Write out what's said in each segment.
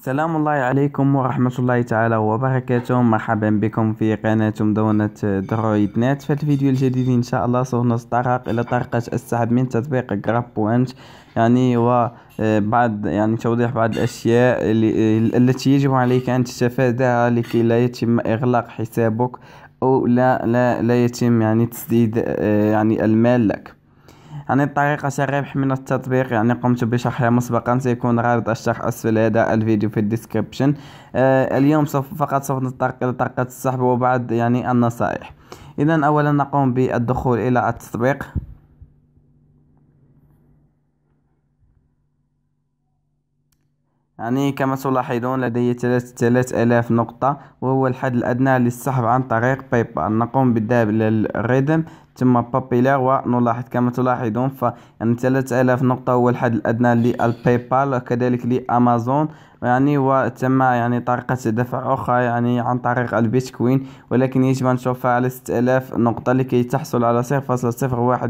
السلام الله عليكم ورحمة الله تعالى وبركاته مرحبا بكم في قناة مدونة درويد نت في الفيديو الجديد إن شاء الله سوف نتطرق إلى طريقة السحب من تطبيق جراب بوينت يعني و آه، بعض يعني توضيح بعض الأشياء التي يجب عليك أن تتفاداها لكي لا يتم إغلاق حسابك أو لا لا لا يتم يعني تسديد آه، يعني المال لك عن يعني طريقة الربح من التطبيق يعني قمت بشرحها مسبقا سيكون رابط الشرح أسفل هذا الفيديو في الديسكريبشن آه اليوم سوف فقط سوف نتطرق إلى طريقة السحب وبعض يعني النصائح إذا أولا نقوم بالدخول إلى التطبيق يعني كما تلاحظون لدي 3000 نقطة وهو الحد الأدنى للسحب عن طريق بايبال نقوم بالذهاب إلى الريدم ثم بابيلر ونلاحظ كما تلاحظون ف يعني 3000 نقطة هو الحد الأدنى للبايبال وكذلك لأمازون يعني وتم يعني طريقة دفع أخرى يعني عن طريق البيتكوين ولكن يجب أن نشوفها على 6000 نقطة لكي تحصل على 0.01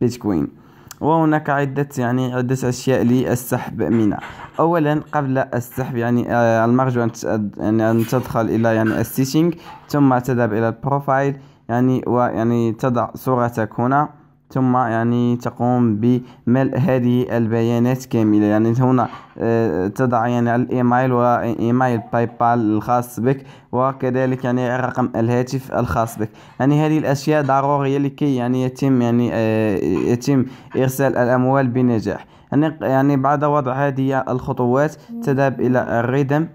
بيتكوين وهناك عدة يعني عدة أشياء للسحب منها أولا قبل السحب يعني آه، المرجو أن يعني أن تدخل إلى يعني السيتشنج ثم تذهب إلى البروفايل يعني ويعني تضع صورتك هنا ثم يعني تقوم بملء هذه البيانات كاملة يعني هنا آه، تضع يعني الايميل وايميل باي بال الخاص بك وكذلك يعني رقم الهاتف الخاص بك يعني هذه الاشياء ضرورية لكي يعني يتم يعني آه، يتم ارسال الاموال بنجاح يعني يعني بعد وضع هذه الخطوات تذهب الى الريدم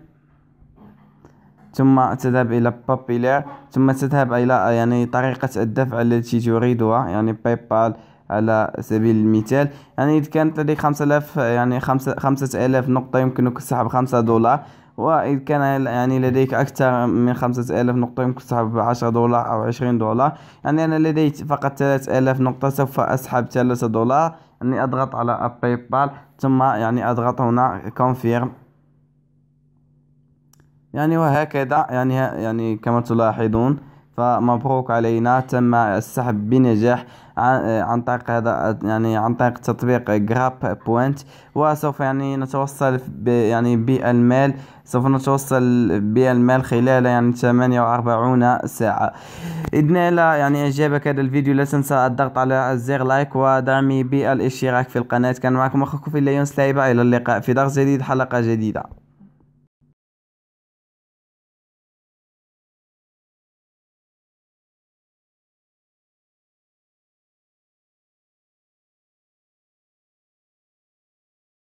ثم تذهب إلى بابيلير ثم تذهب إلى يعني طريقة الدفع التي تريدها يعني باي بال على سبيل المثال يعني إذا كانت لديك 5000 يعني 5000 نقطة يمكنك سحب 5 دولار وإذا كان يعني لديك أكثر من 5000 نقطة يمكنك تسحب 10 دولار أو 20 دولار يعني أنا لدي فقط 3000 نقطة سوف أسحب 3 دولار يعني أضغط على باي بال ثم يعني أضغط هنا كونفيرم يعني وهكذا يعني يعني كما تلاحظون فمبروك علينا تم السحب بنجاح عن طريق هذا يعني عن طريق تطبيق جراب بوينت وسوف يعني نتوصل يعني بالمال سوف نتوصل بالمال خلال يعني 48 ساعة إذن إلى يعني إعجابك هذا الفيديو لا تنسى الضغط على زر لايك ودعمي بالاشتراك في القناة كان معكم أخوكم في ليونس لايبة إلى اللقاء في درس جديد حلقة جديدة